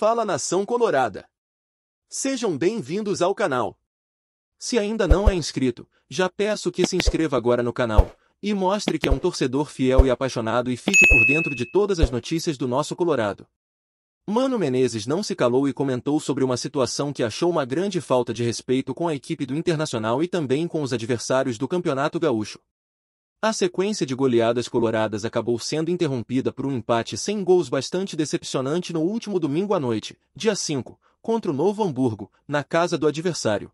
Fala Nação Colorada! Sejam bem-vindos ao canal. Se ainda não é inscrito, já peço que se inscreva agora no canal e mostre que é um torcedor fiel e apaixonado e fique por dentro de todas as notícias do nosso Colorado. Mano Menezes não se calou e comentou sobre uma situação que achou uma grande falta de respeito com a equipe do Internacional e também com os adversários do Campeonato Gaúcho. A sequência de goleadas coloradas acabou sendo interrompida por um empate sem gols bastante decepcionante no último domingo à noite, dia 5, contra o Novo Hamburgo, na casa do adversário.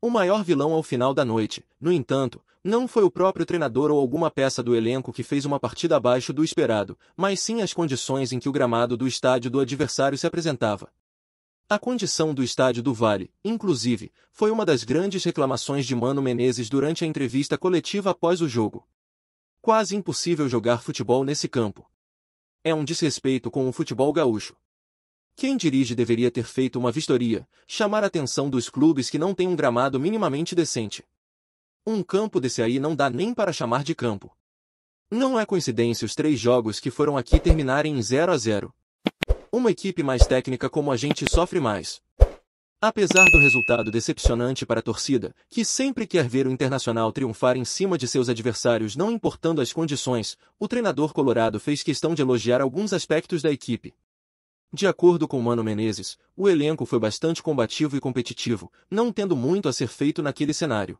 O maior vilão ao final da noite, no entanto, não foi o próprio treinador ou alguma peça do elenco que fez uma partida abaixo do esperado, mas sim as condições em que o gramado do estádio do adversário se apresentava. A condição do estádio do Vale, inclusive, foi uma das grandes reclamações de Mano Menezes durante a entrevista coletiva após o jogo. Quase impossível jogar futebol nesse campo. É um desrespeito com o futebol gaúcho. Quem dirige deveria ter feito uma vistoria, chamar a atenção dos clubes que não têm um gramado minimamente decente. Um campo desse aí não dá nem para chamar de campo. Não é coincidência os três jogos que foram aqui terminarem em 0 a 0. Uma equipe mais técnica como a gente sofre mais. Apesar do resultado decepcionante para a torcida, que sempre quer ver o Internacional triunfar em cima de seus adversários não importando as condições, o treinador colorado fez questão de elogiar alguns aspectos da equipe. De acordo com Mano Menezes, o elenco foi bastante combativo e competitivo, não tendo muito a ser feito naquele cenário.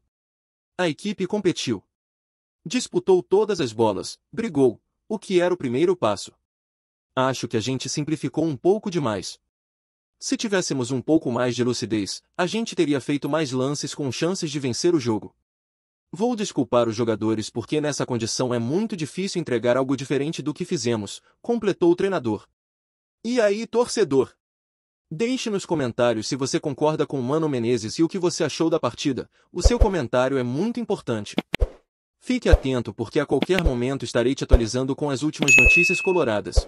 A equipe competiu. Disputou todas as bolas, brigou, o que era o primeiro passo. Acho que a gente simplificou um pouco demais. Se tivéssemos um pouco mais de lucidez, a gente teria feito mais lances com chances de vencer o jogo. Vou desculpar os jogadores porque nessa condição é muito difícil entregar algo diferente do que fizemos, completou o treinador. E aí, torcedor? Deixe nos comentários se você concorda com Mano Menezes e o que você achou da partida. O seu comentário é muito importante. Fique atento porque a qualquer momento estarei te atualizando com as últimas notícias coloradas.